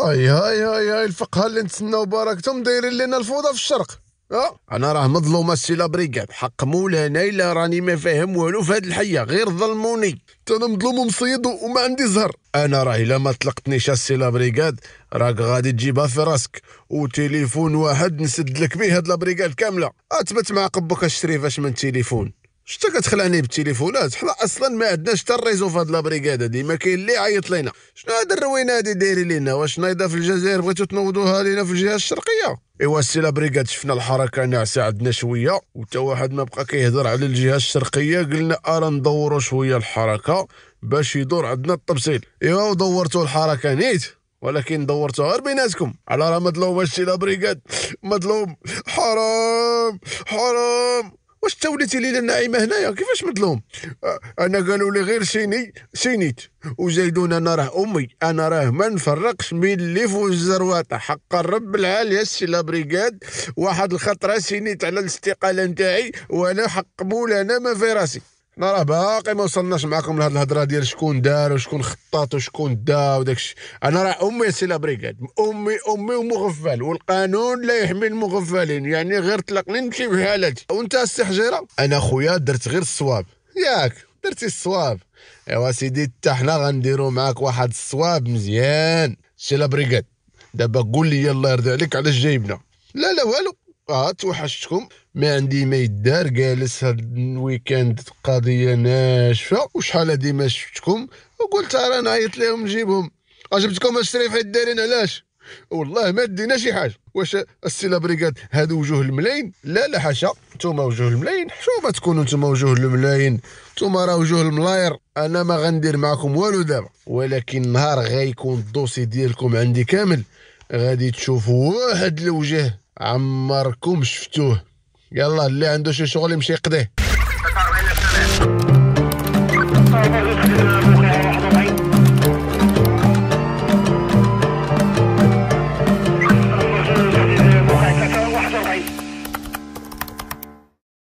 هاي هاي هاي هاي الفقهاء اللي نتسناو باركتهم دايرين لنا الفوضى في الشرق اه انا راه مظلوم السي لابريكاد حق مولانا الا راني ما فاهم والو في هاد الحيه غير ظلموني انا مظلوم ومصيد وما عندي زهر انا راه الا ما طلقتنيش السي لابريكاد راك غادي تجيبها في راسك وتليفون واحد نسد لك بيه هاد لابريكاد كامله اثبت مع قبك الشريف اش من تليفون شتا كتخلعني بالتليفونات حنا اصلا ما عندناش حتى الريزو في هاد لابريكاد هادي ما كاين اللي يعيط لينا شنو هاد الروينه هادي دايرين لينا واش نايضه في الجزائر بغيتو تنوضوها لينا في الجهه الشرقيه ايوا السي لابريكاد شفنا الحركه ناعسه عندنا شويه وتا واحد ما بقى كيهضر على الجهه الشرقيه قلنا ارا ندورو شويه الحركه باش يدور عندنا التبسيط ايوا ودورتو الحركه نيت ولكن دورتو غير بيناتكم على راه مظلوم السي لابريكاد مظلوم حرام حرام واش انت وليتي ليلى النعيمه هنايا كيفاش مظلوم انا قالوا لي غير سيني سينيت وزيدون انا راه امي انا راه ما نفرقش بين الليف والزرواطه حق الرب العالي السي لابريكاد واحد الخطره سينيت على الاستقاله نتاعي وانا حق مولانا ما في راسي راه باقي ما وصلناش معاكم لهاد الهضره ديال شكون دار وشكون خطات وشكون دا وداكشي انا راه امي سي لا بريغاد امي امي ومغفل والقانون لا يحمي المغفلين يعني غير طلقني نمشي بحالتي وانت السي حجيره انا خويا درت غير الصواب ياك درتي الصواب ايوا سيدي حتى حنا غنديرو معاك واحد الصواب مزيان سي لا بريغاد دابا قول لي الله يرضي عليك علاش جايبنا لا لا والو اه توحشتكم ما عندي ما يدار جالس هاد الويكاند قضيه ناشفه وشحال هادي ما شفتكم وقلت راه نعيط لهم نجيبهم عجبتكم آه، الشريف حيت دايرين علاش والله ما دينا شي حاجه واش السيلا بريغاد هادو وجوه الملاين لا لا حاشا نتوما وجوه الملاين ما تكونوا نتوما وجوه الملاين نتوما راه وجوه الملاير انا ما غندير معكم والو دابا ولكن نهار غيكون الدوسي ديالكم عندي كامل غادي تشوفوا واحد الوجه عمركم شفتوه يلا اللي عنده شي شغل يمشي يقضيه